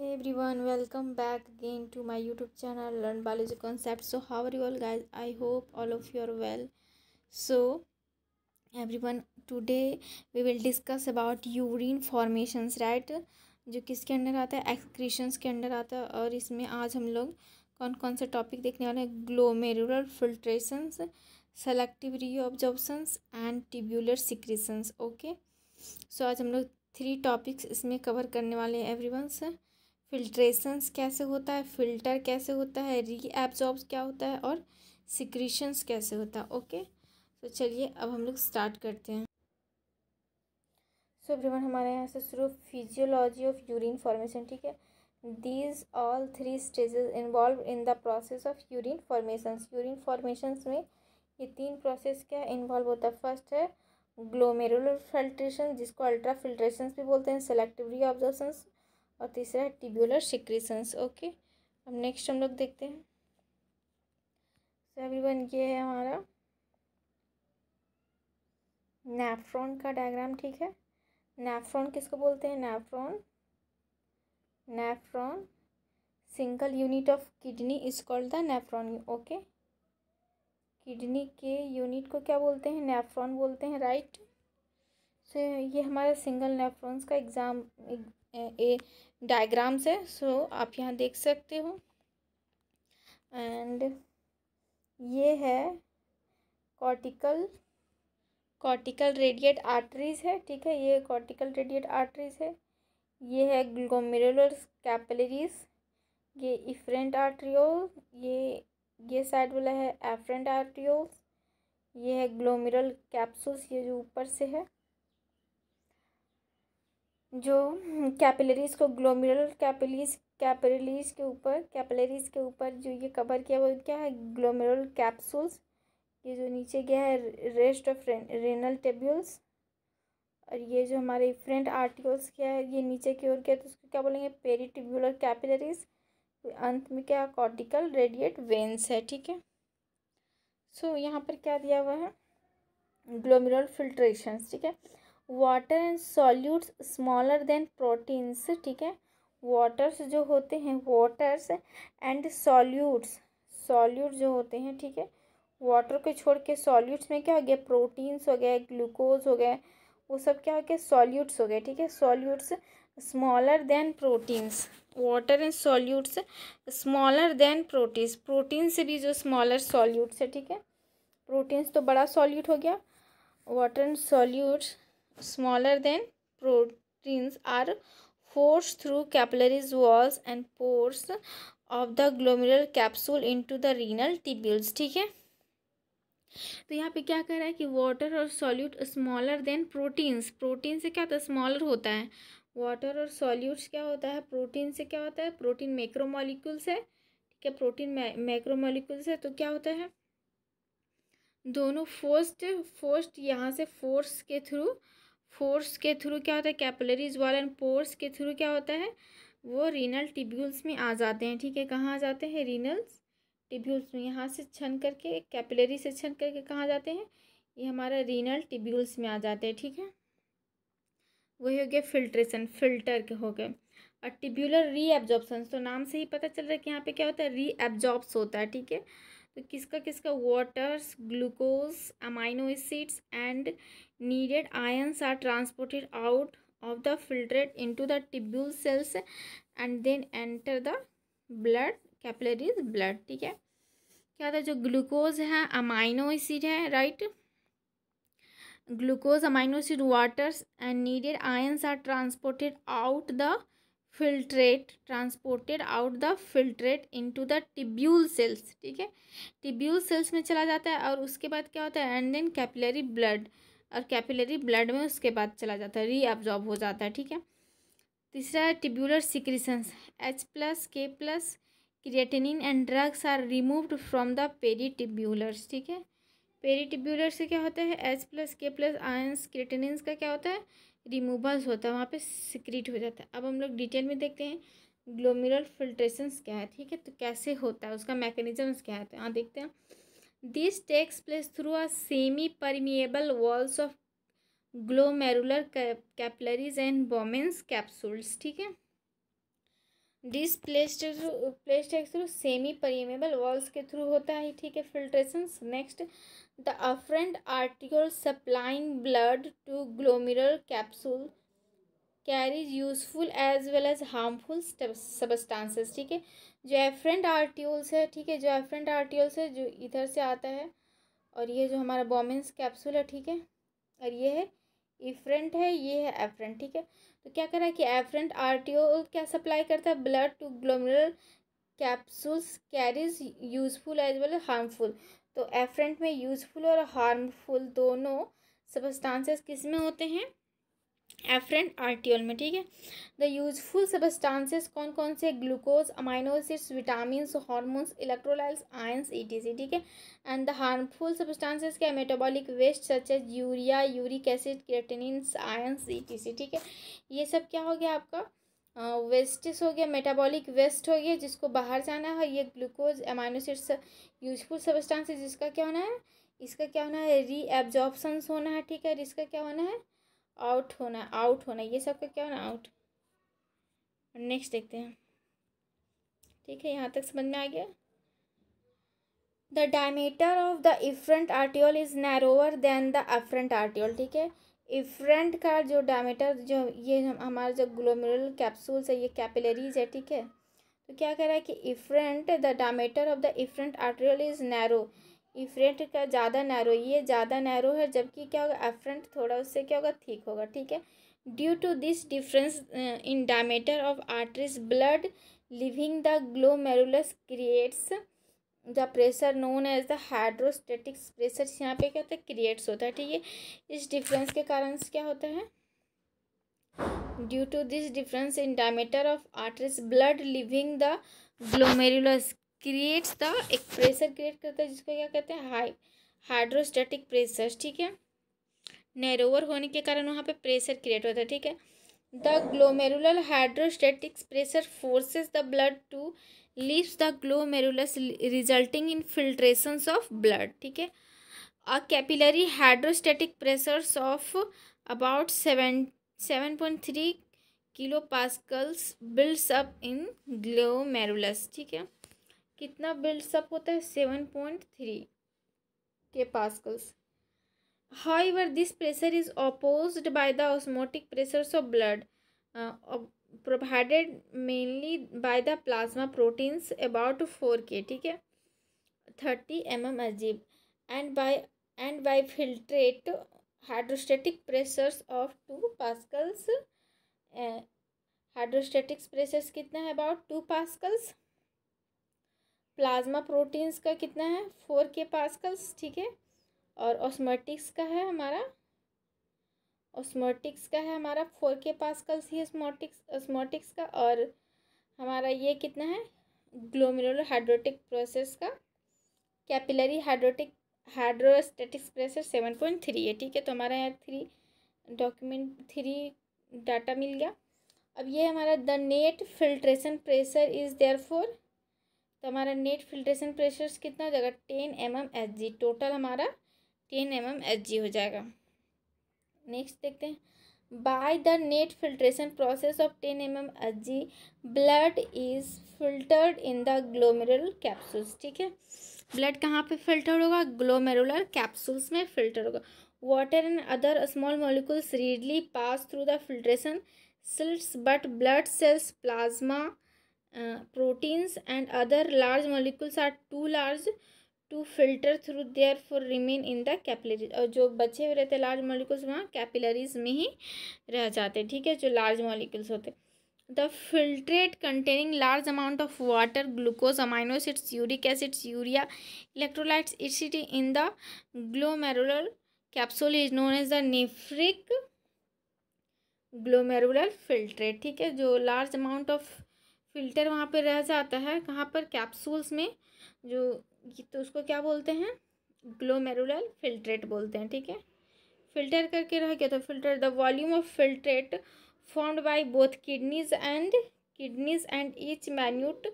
hey everyone welcome back again to my youtube channel learn biology concepts so how are you all guys i hope all of you are well so everyone today we will discuss about urine formations right जो किसके under आता है एक्सक्रीशंस के under आता है और इसमें आज हम लोग कौन कौन से टॉपिक देखने वाले हैं glomerular filtrations selective reabsorptions and tubular secretions okay so आज हम लोग थ्री टॉपिक्स इसमें कवर करने वाले हैं एवरीवन से फिल्ट्रेशंस कैसे होता है फिल्टर कैसे होता है रीएब्जॉर्ब्स क्या होता है और सिक्रीशंस कैसे होता है ओके तो चलिए अब हम लोग स्टार्ट करते हैं सो एवरीवन हमारे यहाँ से शुरू फिजियोलॉजी ऑफ यूरिन फॉर्मेशन ठीक है these all three stages involve in the process of urine formation urine formation में ये तीन प्रोसेस क्या इन्वॉल्व होता है फर्स्ट है ग्लोमेरुलर फिल्ट्रेशन जिसको अल्ट्रा फिल्ट्रेशन भी बोलते हैं सेलेक्टिव रीऑब्जॉर्बेशन और तीसरा है टिब्यूलर सिक्रीसन्स ओके अब नेक्स्ट हम लोग देखते हैं सो बन ये है हमारा नेफ्रॉन का डायग्राम ठीक है नेफ्रॉन किसको बोलते हैं nephron nephron single unit of kidney is called the nephron okay kidney के यूनिट को क्या बोलते हैं नेफ्रॉन बोलते हैं राइट सो ये हमारा सिंगल नेफ्रॉन्स का एग्ज़ाम डायग्राम्स है सो आप यहाँ देख सकते हो एंड ये है कॉर्टिकल कॉर्टिकल रेडिएट आर्टरीज है ठीक है ये कॉर्टिकल रेडिएट आर्टरीज है ये है ग्लोमेरुलर कैपलरीज ये इफ्रेंट आर्ट्रियोल ये ये साइड वाला है एफ्रेंट आर्ट्रियोल्स ये है ग्लोमेरल कैप्सूल्स ये जो ऊपर से है जो कैपिलरीज को ग्लोमेरुलर कैपिलीज कैपिलरीज के ऊपर कैपिलरीज के ऊपर जो ये कवर किया वो क्या है ग्लोमेरुलर कैप्सूल्स ये जो नीचे गया है रेस्ट ऑफ रेनल टेब्यूल्स और ये जो हमारे फ्रंट आर्टिकल्स क्या है ये नीचे की ओर गया तो उसको क्या बोलेंगे पेरीटिब्यूलर कैपिलरीज तो अंत में क्या कॉर्टिकल रेडिएट वेंस है ठीक है सो so, यहाँ पर क्या दिया हुआ है ग्लोमेरुलर फिल्ट्रेशन ठीक है water and solutes smaller than proteins ठीक है वाटर्स जो होते हैं वाटर्स एंड सॉल्यूट्स सॉल्यूट जो होते हैं ठीक है वाटर को छोड़ के सॉल्यूट्स में क्या हो गया प्रोटीन्स हो गया ग्लूकोज हो गया वो सब क्या हो गया सॉल्यूट्स हो गए ठीक है solutes smaller than proteins water and solutes smaller than proteins protein से भी जो स्मॉलर सॉल्यूट्स है ठीक है प्रोटीन्स तो बड़ा सॉल्यूट हो गया water and solutes smaller than proteins are forced through capillaries walls and pores of the glomerular capsule into the renal tubules ठीक है तो यहाँ पे क्या कह रहा है कि वाटर और solute smaller than proteins protein से क्या होता है स्मॉलर होता है वाटर और सॉल्यूट्स क्या होता है प्रोटीन से क्या होता है प्रोटीन मैक्रोमोलिक्यूल्स है ठीक है प्रोटीन मैक्रोमोलिक्यूल्स है तो क्या होता है दोनों फोर्स्ट फोर्स्ट यहाँ से फोर्स के थ्रू फोर्स के थ्रू क्या होता है कैपलरीज वाला एंड पोर्स के थ्रू क्या होता है वो रीनल टिब्यूल्स में आ जाते हैं ठीक है कहाँ आ जाते हैं रीनल्स टिब्यूल्स में यहाँ से छन करके कैपलरी से छन करके कहाँ जाते हैं ये हमारा रीनल टिब्यूल्स में आ जाते हैं ठीक है वही हो गया फिल्ट्रेशन फिल्टर के हो गए और टिब्यूलर रीएब्जॉर्प्शन तो नाम से ही पता चल रहा है कि यहाँ पे क्या होता है रीएब्जॉर्ब्स होता है ठीक है तो किसका किसका waters glucose amino acids and needed ions are transported out of the filtrate into the tubule cells and then enter the blood capillaries blood ठीक है क्या था जो ग्लूकोज है अमाइनो एसिड है right glucose amino acid waters and needed ions are transported out the filtrate transported out the filtrate into the tubule cells ठीक है tubule sales में चला जाता है और उसके बाद क्या होता है एंड देन कैपिलरी ब्लड और कैपिलरी ब्लड में उसके बाद चला जाता है रीअब्जॉर्ब हो जाता है ठीक है तीसरा tubular secretions H plus K plus creatinine and drugs are removed from the peritubulars ठीक है पेरी टिब्यूलर से क्या होता है H plus K plus ions creatinines का क्या होता है रिमूवल्स होता है वहाँ पे सिक्रीट हो जाता है अब हम लोग डिटेल में देखते हैं ग्लोमिरल फिल्ट्रेशन क्या है ठीक है तो कैसे होता है उसका मैकेनिज्म क्या है हाँ देखते हैं this takes place through a semi permeable walls of glomerular capillaries and Bowman's capsules ठीक है this place through place takes through semi permeable walls के थ्रू होता है ठीक है filtration next the afferent arteriole supplying blood to glomerular capsule carries useful as well as harmful substances ठीक है जो एफरेंट आर्ट्यूल्स है ठीक है जो एफरेंट आर्ट्यूल्स है जो इधर से आता है और ये जो हमारा बॉमेंस कैप्सूल है ठीक है और ये है इफ्रेंट है ये है एफरेंट ठीक है तो क्या करा कि एफरेंट आर्टियो क्या सप्लाई करता है blood to glomerular capsules carries useful as well harmful तो एफरेंट में यूजफुल और हार्मफुल दोनों सबस्टांसेस किस में होते हैं एफरेंट आर्टियोल में ठीक है द यूजफुल सबस्टांसेस कौन कौन से glucose amino vitamin hormones electrolytes ions etc ठीक है एंड द हार्मफुल सबस्टांसेस क्या metabolic waste such as urea uric acid creatinine ions etc ठीक है ये सब क्या हो गया आपका वेस्टिस हो गया मेटाबॉलिक वेस्ट हो गया जिसको बाहर जाना है ये ग्लूकोज एमाइनोसिड्स यूजफुल सबस्टांसेस जिसका क्या होना है इसका क्या होना है रीएब्जॉर्बसन्स होना है ठीक है इसका क्या होना है आउट होना आउट होना ये सब का क्या होना आउट नेक्स्ट देखते हैं ठीक है यहाँ तक समझ में आ गया the diameter of the efferent arteriole is narrower than the afferent arteriole ठीक है इफ्रंट का जो डायमीटर जो ये हमारा जो ग्लोमरल कैप्सूल्स है ये कैपिलरीज है ठीक है तो क्या कह रहा है कि efferent the diameter of the efferent arteriole is narrow ये फ्रंट का ज़्यादा नैरो ये ज़्यादा नैरो है जबकि क्या होगा एफ्रेंट थोड़ा उससे क्या होगा ठीक होगा ठीक है due to this difference in diameter of arteries blood leaving the glomerulus creates the pressure known as the hydrostatics pressure यहाँ पे क्या होता है क्रिएट्स होता है ठीक है इस डिफरेंस के कारण क्या होता है due to this difference in diameter of arteries blood leaving the glomerulus creates the एक प्रेशर क्रिएट करता है जिसको क्या कहते हैं हाई हाइड्रोस्टेटिक प्रेशर ठीक है नैरोवर होने के कारण वहाँ पे प्रेशर क्रिएट होता है ठीक है the glomerular hydrostatic pressure forces the blood to leaves the glomerulus resulting in filtration of blood ठीक है a capillary hydrostatic pressures of about seven seven point three kilo pascals builds up in glomerulus ठीक है कितना बिल्डसअप होता है seven point three K pascals however this pressure is opposed by the osmotic pressure of blood provided mainly by the plasma proteins about four K ठीक है thirty M M अजीब and by and by filtrate hydrostatic pressures of two pascals hydrostatics pressures कितना है about two pascals plasma proteins का कितना है four के Pascal's ठीक है और ऑस्मोटिक्स का है हमारा ऑस्मोटिक्स का है हमारा फोर के पास्कल्स ही ऑस्मोटिक्स ऑस्मोटिक्स का और हमारा ये कितना है ग्लोमेरुलर हाइड्रोटिक प्रोसेस का capillary hydrostatic hydrostatics pressure seven point three है ठीक है तो हमारा यहाँ थ्री डॉक्यूमेंट थ्री डाटा मिल गया अब ये हमारा the net filtration pressure is there four तो हमारा नेट फिल्ट्रेशन प्रेशर्स कितना हो जाएगा ten M M H G total हमारा ten M M H G हो जाएगा नेक्स्ट देखते हैं by the net filtration process of ten M M H G blood is filtered in the glomerular capsules ठीक है ब्लड कहाँ पे filter होगा ग्लोमेरुलर कैप्सूल्स में फिल्टर होगा water and other small molecules readily pass through the filtration slits but blood cells plasma Uh, proteins and other large molecules are too large to filter through therefore remain in the capillaries और uh, जो बचे हुए रहते हैं large molecules वहाँ capillaries में ही रह जाते ठीक है जो लार्ज मॉलिक्यूल्स होते the filtrate containing large amount of water glucose amino acids uric acids urea electrolytes acid in the glomerular capsule is known as the nephric glomerular filtrate ठीक है जो लार्ज अमाउंट ऑफ फिल्टर वहाँ पर रह जाता है कहाँ पर कैप्सूल्स में जो तो उसको क्या बोलते हैं ग्लोमेरुलर फिल्ट्रेट बोलते हैं ठीक है फिल्टर करके रह गया तो filter the volume of filtrate formed by both kidneys and kidneys and each minute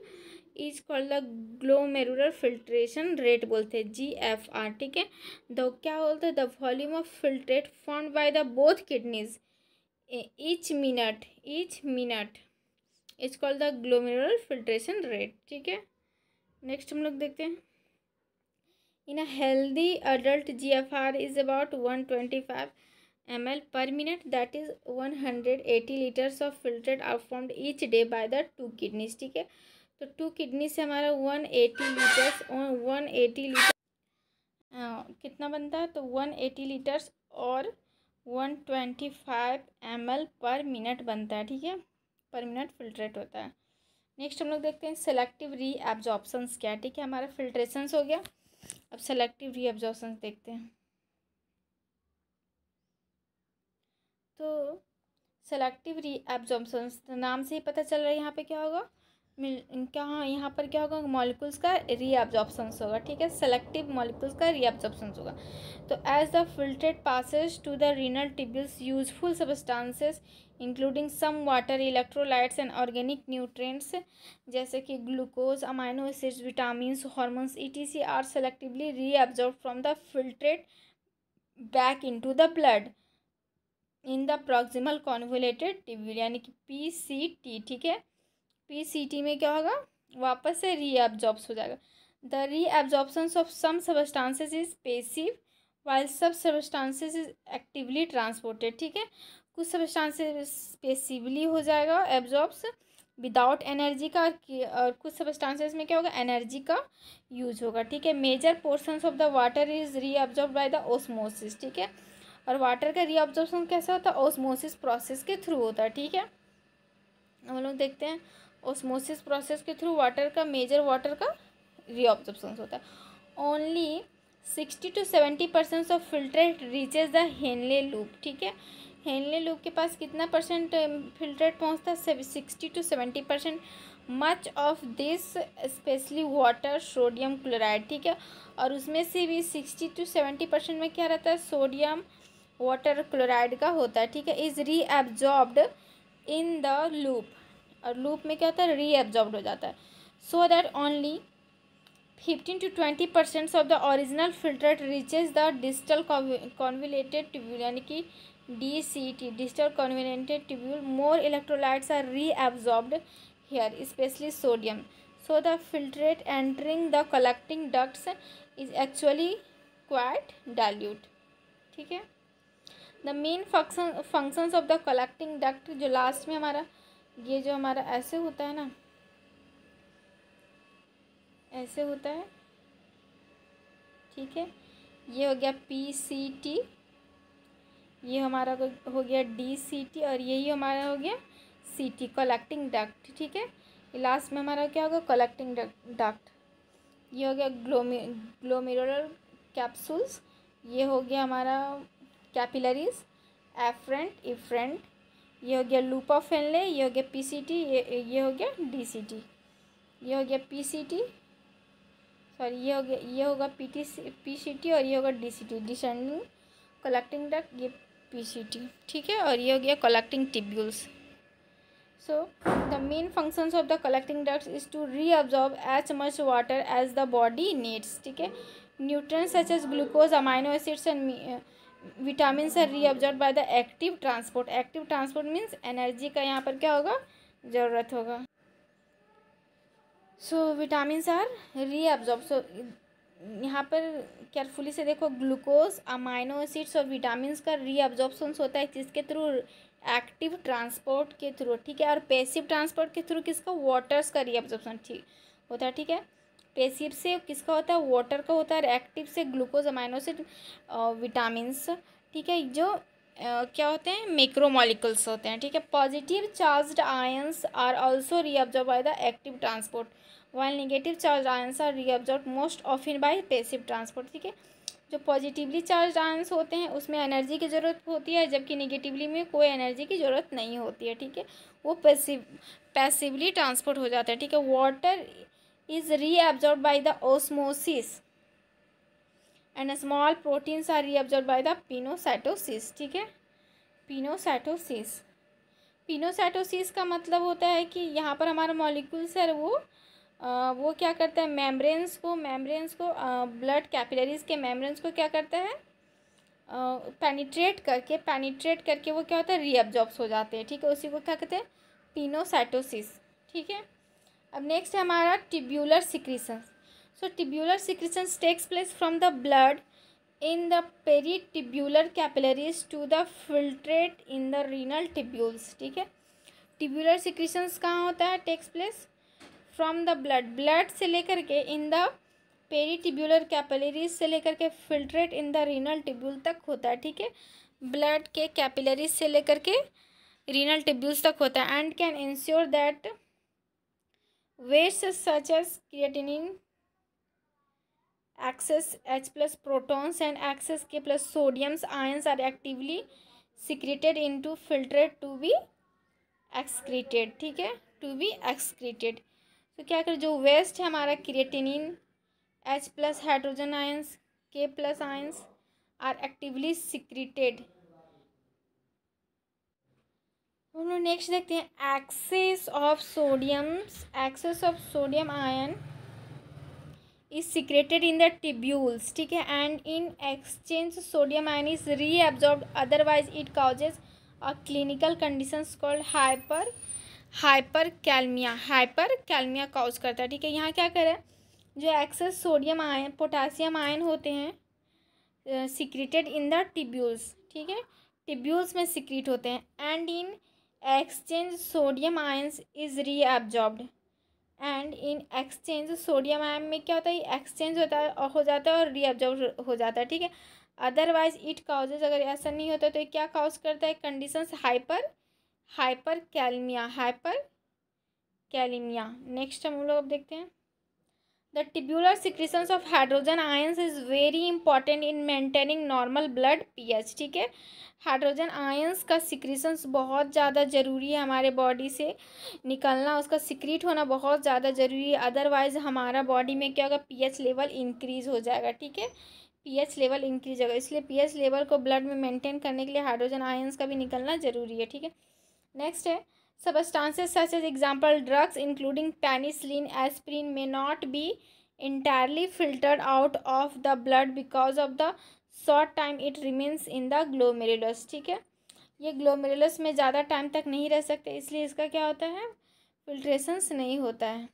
is called the glomerular filtration rate बोलते हैं जी एफ आर ठीक है द क्या बोलते हैं the volume of filtrate form by the both kidneys each minute each minute it's called the glomerular filtration rate ठीक है next हम लोग देखते हैं in a healthy adult G F R is about one twenty five M L per minute that is one hundred eighty litres of filtrate are formed each day by the two kidneys ठीक है तो two kidney से हमारा one eighty litres one eighty litre कितना बनता है तो one eighty litres और one twenty five M L per minute बनता है ठीक है पर मिनट फिल्ट्रेट होता है नेक्स्ट हम लोग देखते हैं सेलेक्टिव री एब्जॉर्प्शंस क्या ठीक है हमारा फिल्ट्रेशंस हो गया अब सेलेक्टिव री एब्जॉर्प्शंस देखते हैं तो सेलेक्टिव री एब्जॉर्प्शंस नाम से ही पता चल रहा है यहाँ पे क्या होगा मिल क्या हाँ यहाँ पर क्या होगा मॉलिकुल्स का रीअब्जॉर्प्शंस होगा ठीक है सेलेक्टिव मॉलिकुल्स का रीअब्जॉर्प्शंस होगा तो as the filtrate passes to the renal tubules useful substances including some water electrolytes and organic nutrients जैसे कि glucose amino acids vitamin hormones are selectively reabsorb from the filtrate back to the blood in the proximal convoluted tubule यानी कि P C T ठीक है P C T में क्या होगा वापस से रीएब्जॉर्ब्स हो जाएगा the reabsorption of some substances is passive while sub substances is actively transported ठीक है कुछ सबस्टांसेस पेसिवली हो जाएगा एब्जॉर्ब्स विदाउट एनर्जी का और कुछ सबस्टांसेज में क्या होगा एनर्जी का यूज होगा ठीक है major portion of the water is reabsorb by the osmosis ठीक है और वाटर का रीअब्जॉर्बन कैसा होता है ओसमोसिस प्रोसेस के थ्रू होता है ठीक है हम लोग देखते हैं ओस्मोसिस प्रोसेस के थ्रू वाटर का मेजर वाटर का रीऑब्जॉर्प्शन होता है only sixty to seventy percent of filtrate reaches the Henle loop ठीक है हेनले लूप के पास कितना परसेंट फिल्ट्रेट पहुँचता है sixty to seventy percent much of this especially water sodium chloride ठीक है और उसमें से भी सिक्सटी टू सेवेंटी परसेंट में क्या रहता है सोडियम वाटर क्लोराइड का होता है ठीक है is reabsorbed in the loop और लूप में क्या होता है रीएब्जॉर्ब हो जाता है so that only fifteen to twenty percent of the original filter reaches the distal convoluted tubule यानी कि D C T distal convoluted tubule more electrolytes are reabsorbed here especially sodium so the filtrate entering the collecting ducts is actually quite dilute ठीक है the main function functions of the collecting duct जो last में हमारा ये जो हमारा ऐसे होता है ना ऐसे होता है ठीक है ये हो गया पी सी टी ये हमारा हो गया डी सी टी और यही हमारा हो गया सी टी कलेक्टिंग डक्ट ठीक है लास्ट में हमारा क्या होगा कलेक्टिंग डक्ट ये हो गया ग्लोमे ग्लोमिर कैप्सूल्स ये हो गया हमारा कैपिलरीज एफ्रेंट इफ्रेंट ये हो गया लूप ऑफ एनले ये हो गया पी पीसीटी ये ये हो गया डी सी टी ये हो गया पीसीटी सॉरी ये हो गया ये होगा पी सी टी और ये होगा डीसीटी डिसेंडिंग कलेक्टिंग डक ये पी सी टी ठीक है और ये हो गया collecting tubules so the main functions of the collecting ducts is to re reabsorb as much water as the body needs ठीक है nutrients such as glucose amino acids and vitamin are reabsorb by the active transport active transport means energy का यहाँ पर क्या होगा ज़रूरत होगा so vitamin are reabsorb सो यहाँ पर केयरफुली से देखो ग्लूकोज अमाइनो एसिड्स और विटामिन का रीअब्जॉर्बसन होता है जिसके थ्रू एक्टिव ट्रांसपोर्ट के थ्रू ठीक है और पैसिव ट्रांसपोर्ट के थ्रू किसका वाटर्स का रीअब्जॉर्बसन ठीक होता है ठीक है पेसिव से किसका होता है वाटर का होता है और एक्टिव से ग्लूकोज अमाइनो से विटामिनस ठीक है जो क्या होते हैं मेक्रोमोलिकल्स होते हैं ठीक है positive charged ions are also reabsorb by the active transport while negative charge ions are reabsorb most in by passive transport ठीक है जो पॉजिटिवली चार्ज आयंस होते हैं उसमें एनर्जी की ज़रूरत होती है जबकि निगेटिवली में कोई एनर्जी की ज़रूरत नहीं होती है ठीक है वो पैसिव पैसिवली ट्रांसपोर्ट हो जाता है ठीक है water is reabsorbed by the osmosis and small proteins are reabsorbed by the pinocytosis ठीक है pinocytosis पिनोसाइटोसिस का मतलब होता है कि यहाँ पर हमारा मॉलिक्यूल्स है वो आ, वो क्या करता है मेम्ब्रेन्स को मेम्ब्रेन्स को ब्लड कैपिलरीज के मेम्ब्रेन्स को क्या करता है पेनिट्रेट करके पेनिट्रेट करके वो क्या होता है रीअब्जॉर्ब्स हो जाते हैं ठीक है उसी को क्या कहते हैं पिनोसाइटोसिस ठीक है अब नेक्स्ट है हमारा tubular secretion so tubular secretion takes place from the blood in the tubular capillaries to the filtrate in the renal tubules ठीक है टिब्यूलर सिक्रीशंस कहाँ होता है takes place from the blood blood से लेकर के इन द टिब्यूलर कैपिलरीज से लेकर के filtrate in the renal tubule तक होता है ठीक है ब्लड के कैपिलरीज से लेकर के रीनल टिब्यूल्स तक होता है and can ensure that waste such as creatinine excess H plus protons and excess K plus sodiums ions are actively secreted into filtrate to be excreted ठीक है to be excreted तो क्या करें जो waste है हमारा creatinine H plus hydrogen ions K plus ions are actively secreted हम लोग नेक्स्ट देखते हैं excess of sodiums excess of sodium ion is secreted in the tubules ठीक है and in exchange sodium ion is reabsorb otherwise it causes a clinical condition called hyper hyperkalaemia hyperkalaemia cause करता है ठीक है यहाँ क्या करें जो excess sodium ion potassium ion होते हैं सिक्रेटेड इन द टिब्यूल्स ठीक है टिब्यूल्स में सिक्रीट होते हैं and in exchange sodium ions is reabsorbed and in exchange sodium ion में क्या होता है एक्सचेंज होता है हो जाता है और रीअब्जॉर्व हो जाता है ठीक है अदरवाइज इट काउजेज अगर ऐसा नहीं होता तो ये क्या काउज करता है conditions hyper hyperkalaemia hyperkalaemia next हम लोग अब देखते हैं the tubular secretions of hydrogen ions is very important in maintaining normal blood pH ठीक है हाइड्रोजन आयंस का सिक्रीशंस बहुत ज़्यादा ज़रूरी है हमारे बॉडी से निकलना उसका सिक्रीट होना बहुत ज़्यादा ज़रूरी है अदरवाइज़ हमारा बॉडी में क्या होगा पीएच लेवल इंक्रीज़ हो जाएगा ठीक है पीएच लेवल इंक्रीज होगा इसलिए पीएच लेवल को ब्लड में मेंटेन करने के लिए हाइड्रोजन आयंस का भी निकलना ज़रूरी है ठीक है नेक्स्ट है substances such as example drugs including penicillin aspirin may not be entirely filtered out of the blood because of the short time it remains in the glomerulus ठीक है ये ग्लोमेरुलस में ज़्यादा टाइम तक नहीं रह सकते इसलिए इसका क्या होता है फिल्ट्रेशंस नहीं होता है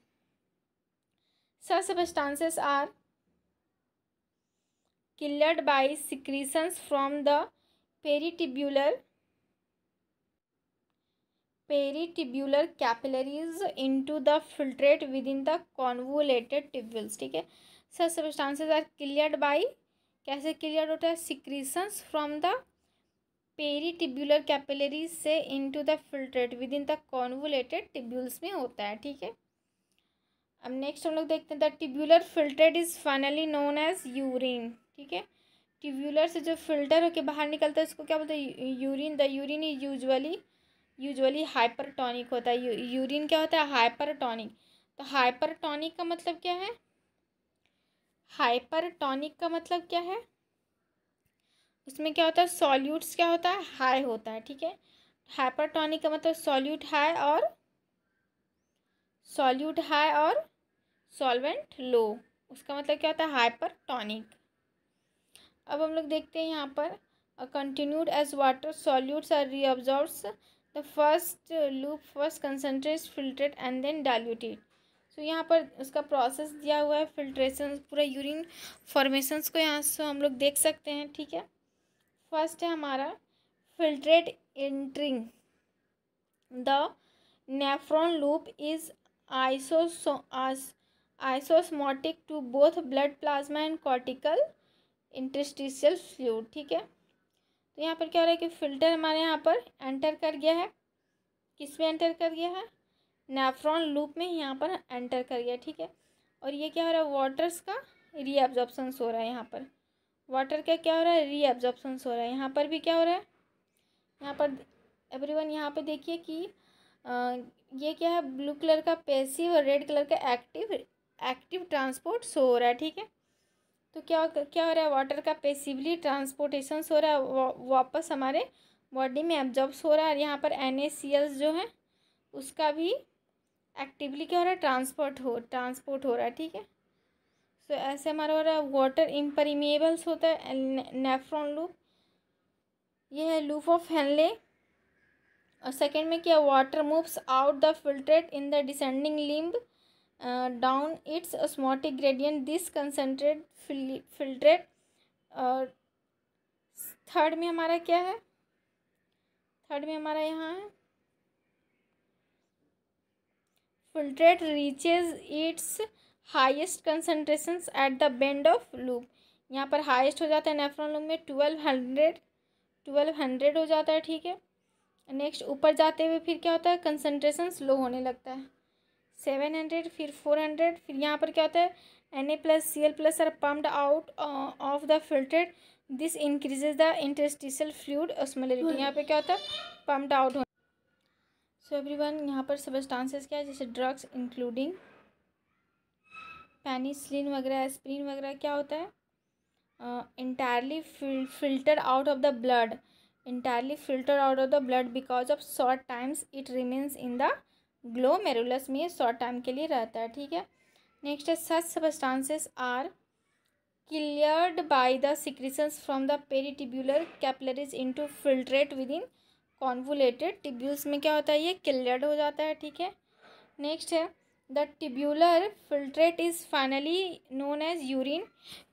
sir substances are cleared by secretions from the peritubular peritubular capillaries into the filtrate within the convoluted tubules ठीक है sir substances are clear by कैसे क्लियर होता है secretions from the peritubular capillaries से into the filtrate within the convoluted tubules में होता है ठीक है अब नेक्स्ट हम लोग देखते हैं the tubular filtrate is finally known as urine ठीक है टिब्यूलर से जो फिल्टर होकर बाहर निकलता है उसको क्या बोलते हैं urine the urine is usually usually hypertonic होता है यूरिन क्या होता है हाइपरटॉनिक तो हाइपरटॉनिक का मतलब क्या है हाइपरटॉनिक का मतलब क्या है उसमें क्या होता है सॉल्यूट्स क्या होता है हाई होता है ठीक है हाइपरटॉनिक का मतलब सॉल्यूट हाई और सॉल्यूट हाई और सॉल्वेंट लो उसका मतलब क्या होता है हाइपरटॉनिक अब हम लोग देखते हैं यहाँ पर continued as water solutes are reabsorbs the first loop first concentrate filtrate and then diluted so so, यहाँ पर उसका प्रोसेस दिया हुआ है फिल्ट्रेशन पूरा यूरिन फॉर्मेशंस को यहाँ से हम लोग देख सकते हैं ठीक है फर्स्ट है हमारा filtrate entering the nephron loop is iso isosmotic to both blood plasma and cortical interstitial fluid ठीक है तो यहाँ पर क्या हो रहा है कि फिल्टर हमारे यहाँ पर एंटर कर गया है किस में एंटर कर गया है नेफ्रॉन लूप में यहाँ पर एंटर कर गया ठीक है और ये क्या हो रहा है वाटर्स का री हो रहा है यहाँ पर वाटर का क्या हो रहा है रीअब्जॉर्बसन्स हो रहा है यहाँ पर भी क्या हो रहा है यहाँ पर एवरी वन यहाँ पर देखिए कि ये क्या है ब्लू कलर का पैसिव और रेड कलर का एक्टिव एक्टिव ट्रांसपोर्ट शो हो रहा है ठीक है तो क्या क्या हो रहा है वाटर का पेसिवली ट्रांसपोर्टेशन हो रहा है वा, वापस हमारे बॉडी में एब्जॉर्ब्स हो रहा है और यहाँ पर एन जो है उसका भी एक्टिवली क्या हो रहा है ट्रांसपोर्ट हो ट्रांसपोर्ट हो रहा है ठीक है सो ऐसे हमारा हो रहा है वाटर इम्परमेबल्स होता है नेफ्रॉन लूप ये है लूप ऑफ हेनले और सेकेंड में क्या water moves out the filtrate in the descending limb down its osmotic gradient this concentrate filtrate और थर्ड में हमारा क्या है थर्ड में हमारा यहाँ है filtrate reaches its highest concentration at the bend of loop यहाँ पर हाइस्ट हो जाता है नेफ्रॉन लूप में ट्वेल्व हंड्रेड ट्वेल्व हंड्रेड हो जाता है ठीक है नेक्स्ट ऊपर जाते हुए फिर क्या होता है कंसनट्रेशन स्लो होने लगता है सेवन हंड्रेड फिर फोर हंड्रेड फिर यहाँ पर क्या होता है N A plus C L plus are pumped out of the filtrate this increases the interstitial fluid osmolality यहाँ पर क्या होता है pumped out so every one यहाँ पर सबस्टांसेस क्या है जैसे ड्रग्स इंक्लूडिंग पेनिसलिन वगैरह एस्प्रीन वगैरह क्या होता है entirely filter out of the blood entirely filter out of the blood because of short times it remains in the glomerulus में शॉर्ट टाइम के लिए रहता है ठीक है नेक्स्ट है such substances are cleared by the secretions from the peritubular capillaries to filtrate within convoluted tubules में क्या होता है ये क्लियर हो जाता है ठीक है नेक्स्ट है the tubular filtrate is finally known as urine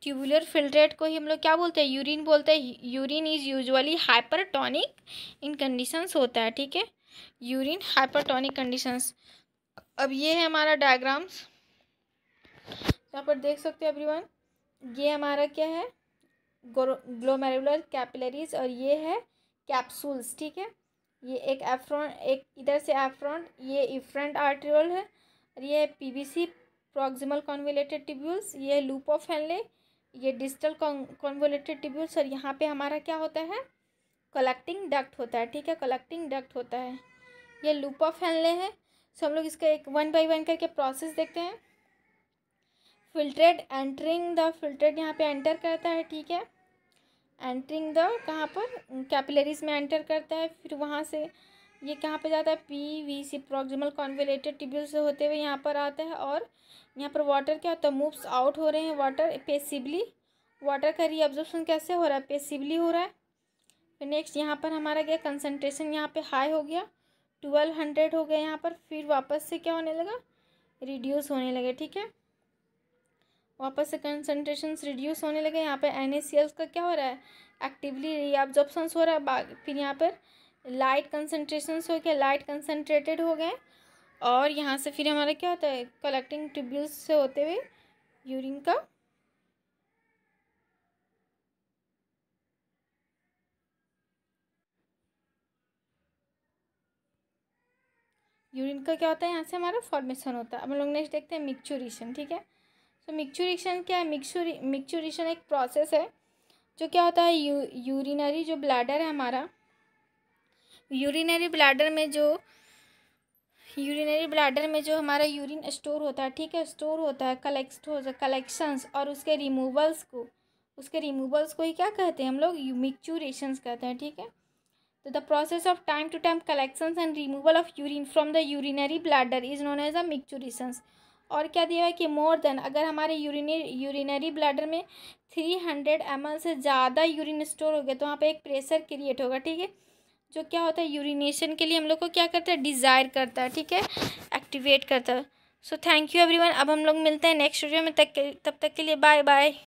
tubular filtrate को ही हम लोग क्या बोलते हैं यूरिन बोलते हैं urine is hypertonic in conditions होता है ठीक है यूरिन हाइपरटॉनिक कंडीशंस अब ये है हमारा डायग्राम्स यहाँ पर देख सकते हो एवरीवन ये हमारा क्या है ग्लोमेरुलर कैपिलरीज और ये है कैप्सूल्स ठीक है ये एक एफ्रॉन एक इधर से एफ्रॉन्ट ये इफ्रेंट आर्ट्रियोल है और ये पीबीसी प्रोक्सिमल कॉन्वोलेटेड टिब्यूल्स ये लूप ऑफ हेनले ये डिजिटल कॉन्वोलेटेड टिब्यूल्स और यहाँ पे हमारा क्या होता है कलेक्टिंग डक्ट होता है ठीक है कलेक्टिंग डक्ट होता है ये लूप ऑफ हेनले है सो हम लोग इसका एक वन बाई वन करके प्रोसेस देखते हैं फिल्ट्रेड एंटरिंग द फिल्ट्रेड यहाँ पे एंटर करता है ठीक है एंटरिंग द कहाँ पर कैपिलरीज में एंटर करता है फिर वहाँ से ये कहाँ पे जाता है P V C proximal convoluted tubule से होते हुए यहाँ पर आता है और यहाँ पर वाटर क्या होता है मूव्स आउट हो रहे हैं वाटर पेसिबली वाटर का रीअब्जॉर्प्शन कैसे हो रहा है पेसिबली हो रहा है फिर नेक्स्ट यहाँ पर हमारा गया कंसनट्रेशन यहाँ पर हाई हो गया ट्वेल्व हंड्रेड हो गया यहाँ पर फिर वापस से क्या होने लगा रिड्यूस होने लगे ठीक है वापस से कंसनट्रेशन रिड्यूस होने लगे यहाँ पर एन का क्या हो रहा है एक्टिवली रीऑब्जॉर्प्शन हो रहा है फिर यहाँ पर लाइट कंसनट्रेशन हो गया लाइट कंसनट्रेटेड हो गए और यहाँ से फिर हमारा क्या होता है कलेक्टिंग ट्यूब्यूल्स से होते हुए यूरिन का यूरिन का क्या होता है यहाँ से हमारा फॉर्मेशन होता है हम लोग नेक्स्ट देखते हैं मिक्चुरेशन ठीक है तो मिक्चुरेशन क्या है मिक्चुरी मिक्चुरेशन एक प्रोसेस है जो क्या होता है यू यूरिनरी जो ब्लैडर है हमारा यूरिनरी ब्लैडर में जो यूरिनरी ब्लैडर में जो हमारा यूरिन स्टोर होता है ठीक है स्टोर होता है कलेक्ट हो कलेक्शंस और उसके रिमूवल्स को उसके रिमूवल्स को ही क्या कहते हैं हम लोग मिक्चुरेशन कहते हैं ठीक है तो the process of time to time collections and removal of urine from the urinary bladder is known as a micturitions और क्या दिया है कि मोर देन अगर हमारे यूरिने यूरिनरी ब्लैडर में थ्री हंड्रेड एम से ज़्यादा यूरिन स्टोर हो गया तो वहाँ पे एक प्रेशर क्रिएट होगा ठीक है जो क्या होता है यूरिनेशन के लिए हम लोग को क्या करता है डिज़ायर करता है ठीक है एक्टिवेट करता है सो थैंक यू एवरीवन अब हम लोग मिलते हैं नेक्स्ट वीडियो में तक तब तक के लिए बाय बाय